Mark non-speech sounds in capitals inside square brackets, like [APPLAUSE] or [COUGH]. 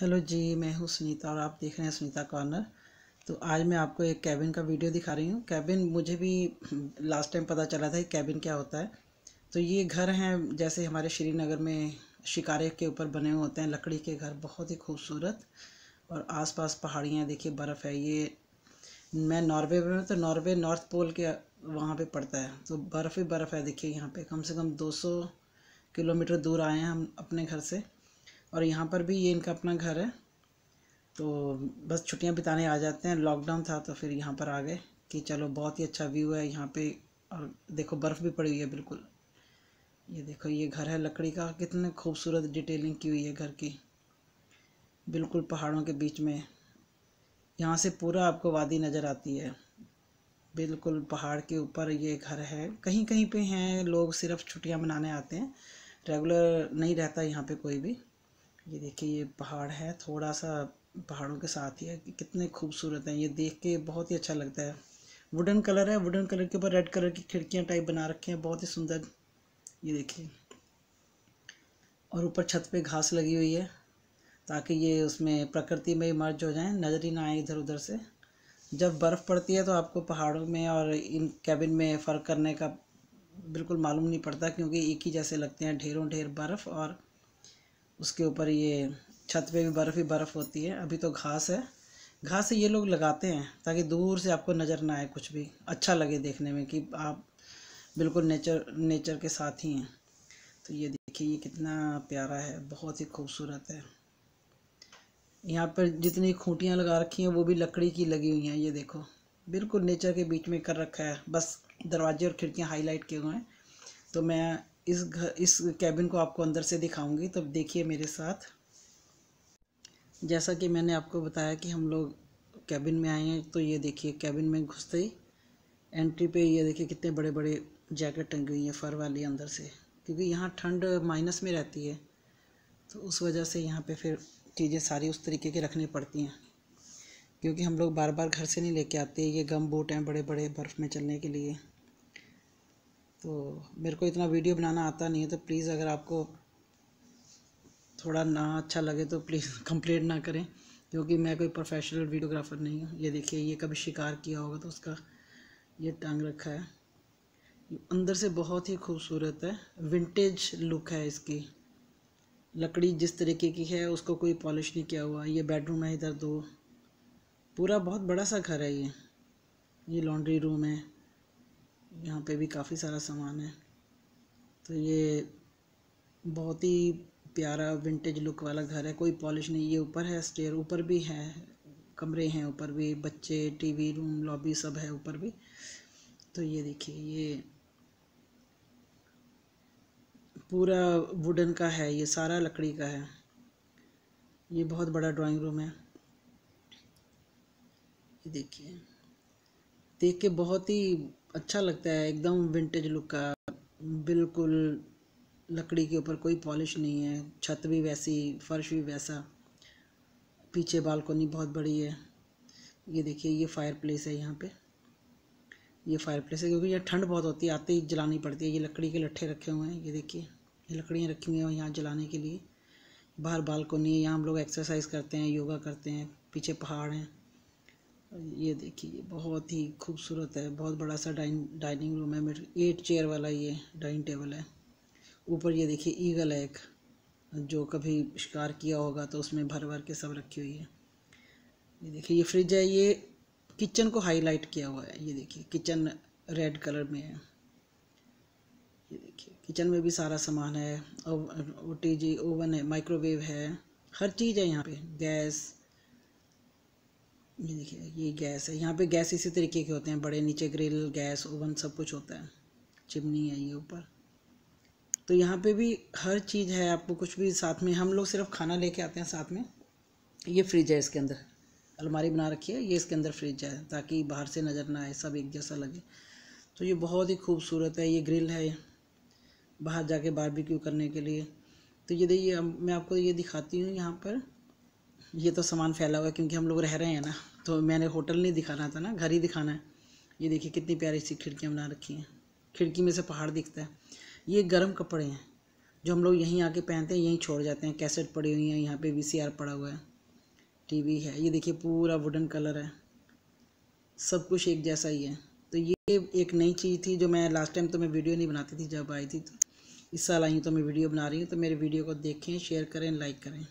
hello जी मैं हूँ सुनीता और आप देख रहे हैं सुनीता कॉर्नर तो आज मैं आपको एक कैबिन का वीडियो दिखा रही हूँ कैबिन मुझे भी लास्ट टाइम पता चला था कि कैबिन क्या होता है तो ये घर हैं जैसे हमारे श्रीनगर में शिकारे के ऊपर बने हुए होते हैं लकड़ी के घर बहुत ही खूबसूरत और आसपास पहाड़ियाँ देखिए बर्फ़ है ये मैं नॉर्वे में हूँ तो नॉर्वे नॉर्थ पोल के वहाँ पर पड़ता है तो बर्फ़ ही बर्फ़ है देखिए यहाँ पर कम से कम दो किलोमीटर दूर आए हैं हम अपने घर से और यहाँ पर भी ये इनका अपना घर है तो बस छुट्टियाँ बिताने आ जाते हैं लॉकडाउन था तो फिर यहाँ पर आ गए कि चलो बहुत ही अच्छा व्यू है यहाँ पे और देखो बर्फ़ भी पड़ी हुई है बिल्कुल ये देखो ये घर है लकड़ी का कितने खूबसूरत डिटेलिंग की हुई है घर की बिल्कुल पहाड़ों के बीच में यहाँ से पूरा आपको वादी नज़र आती है बिल्कुल पहाड़ के ऊपर ये घर है कहीं कहीं पे हैं लोग सिर्फ छुट्टियाँ मनाने आते हैं रेगुलर नहीं रहता यहाँ पे कोई भी ये देखिए ये पहाड़ है थोड़ा सा पहाड़ों के साथ ही है कितने खूबसूरत हैं ये देख के बहुत ही अच्छा लगता है वुडन कलर है वुडन कलर के ऊपर रेड कलर की खिड़कियाँ टाइप बना रखे हैं बहुत ही सुंदर ये देखिए और ऊपर छत पे घास लगी हुई है ताकि ये उसमें प्रकृति में ही मर्ज हो जाए नज़र ही ना आए इधर उधर से जब बर्फ़ पड़ती है तो आपको पहाड़ों में और इन कैबिन में फ़र्क करने का बिल्कुल मालूम नहीं पड़ता क्योंकि एक ही जैसे लगते हैं ढेरों ढेर बर्फ़ और उसके ऊपर ये छत पे भी बर्फ़ ही बर्फ़ होती है अभी तो घास है घास ये लोग लगाते हैं ताकि दूर से आपको नज़र ना आए कुछ भी अच्छा लगे देखने में कि आप बिल्कुल नेचर नेचर के साथ ही हैं तो ये देखिए ये कितना प्यारा है बहुत ही खूबसूरत है यहाँ पर जितनी खूंटियाँ लगा रखी हैं वो भी लकड़ी की लगी हुई हैं ये देखो बिल्कुल नेचर के बीच में कर रखा है बस दरवाजे और खिड़कियाँ हाईलाइट किए हुए हैं तो मैं इस घर इस कैबिन को आपको अंदर से दिखाऊंगी तब देखिए मेरे साथ जैसा कि मैंने आपको बताया कि हम लोग कैबिन में आए हैं तो ये देखिए कैबिन में घुसते ही एंट्री पे ये देखिए कितने बड़े बड़े जैकेट टंगी हुई हैं फर वाली अंदर से क्योंकि यहाँ ठंड माइनस में रहती है तो उस वजह से यहाँ पे फिर चीज़ें सारी उस तरीके की रखनी पड़ती हैं क्योंकि हम लोग बार बार घर से नहीं लेके आते ये गम बूट हैं बड़े बड़े बर्फ़ में चलने के लिए तो मेरे को इतना वीडियो बनाना आता नहीं है तो प्लीज़ अगर आपको थोड़ा ना अच्छा लगे तो प्लीज़ कंप्लेंट [LAUGHS] ना करें क्योंकि मैं कोई प्रोफेशनल वीडियोग्राफर नहीं हूँ ये देखिए ये कभी शिकार किया होगा तो उसका ये टांग रखा है अंदर से बहुत ही खूबसूरत है विंटेज लुक है इसकी लकड़ी जिस तरीके की है उसको कोई पॉलिश नहीं किया हुआ ये बेडरूम है इधर दो पूरा बहुत बड़ा सा घर है ये ये लॉन्ड्री रूम है यहाँ पे भी काफ़ी सारा सामान है तो ये बहुत ही प्यारा विंटेज लुक वाला घर है कोई पॉलिश नहीं ये ऊपर है स्टेयर ऊपर भी है कमरे हैं ऊपर भी बच्चे टीवी रूम लॉबी सब है ऊपर भी तो ये देखिए ये पूरा वुडन का है ये सारा लकड़ी का है ये बहुत बड़ा ड्राइंग रूम है ये देखिए देख के बहुत ही अच्छा लगता है एकदम विंटेज लुक का बिल्कुल लकड़ी के ऊपर कोई पॉलिश नहीं है छत भी वैसी फर्श भी वैसा पीछे बालकोनी बहुत बड़ी है ये देखिए ये फायर प्लेस है यहाँ पे ये फायर प्लेस है क्योंकि यहाँ ठंड बहुत होती है आते ही जलानी पड़ती है ये लकड़ी के लट्ठे रखे हुए हैं ये देखिए ये लकड़ियाँ रखी हुई हैं यहाँ जलाने के लिए बाहर बालकोनी है यहाँ हम लोग एक्सरसाइज करते हैं योगा करते हैं पीछे पहाड़ हैं ये देखिए बहुत ही खूबसूरत है बहुत बड़ा सा डाइन डाइनिंग रूम है मेरे एट चेयर वाला ये डाइनिंग टेबल है ऊपर ये देखिए ईगल है एक जो कभी शिकार किया होगा तो उसमें भर भर के सब रखी हुई है ये देखिए ये फ्रिज है ये किचन को हाईलाइट किया हुआ है ये देखिए किचन रेड कलर में है ये देखिए किचन में भी सारा सामान है ओ टी जी ओवन है माइक्रोवेव है हर चीज़ है यहाँ पे गैस ये देखिए ये गैस है यहाँ पे गैस इसी तरीके के होते हैं बड़े नीचे ग्रिल गैस ओवन सब कुछ होता है चिमनी है ये ऊपर तो यहाँ पे भी हर चीज़ है आपको कुछ भी साथ में हम लोग सिर्फ खाना लेके आते हैं साथ में ये फ्रिज है इसके अंदर अलमारी बना रखी है ये इसके अंदर फ्रिज है ताकि बाहर से नज़र ना आए सब एक जैसा लगे तो ये बहुत ही खूबसूरत है ये ग्रिल है बाहर जाके बारबेक्यू करने के लिए तो ये देखिए मैं आपको ये दिखाती हूँ यहाँ पर ये तो सामान फैला हुआ है क्योंकि हम लोग रह रहे हैं ना तो मैंने होटल नहीं दिखाना था ना घर ही दिखाना है ये देखिए कितनी प्यारी सी खिड़कियाँ बना रखी हैं खिड़की में से पहाड़ दिखता है ये गर्म कपड़े हैं जो हम लोग यहीं आके पहनते हैं यहीं छोड़ जाते हैं कैसेट पड़ी हुई हैं यहाँ पे वीसीआर पड़ा हुआ है टीवी है ये देखिए पूरा वुडन कलर है सब कुछ एक जैसा ही है तो ये एक नई चीज़ थी जो मैं लास्ट टाइम तो मैं वीडियो नहीं बनाती थी जब आई थी तो इस साल आई हूँ तो मैं वीडियो बना रही हूँ तो मेरे वीडियो को देखें शेयर करें लाइक करें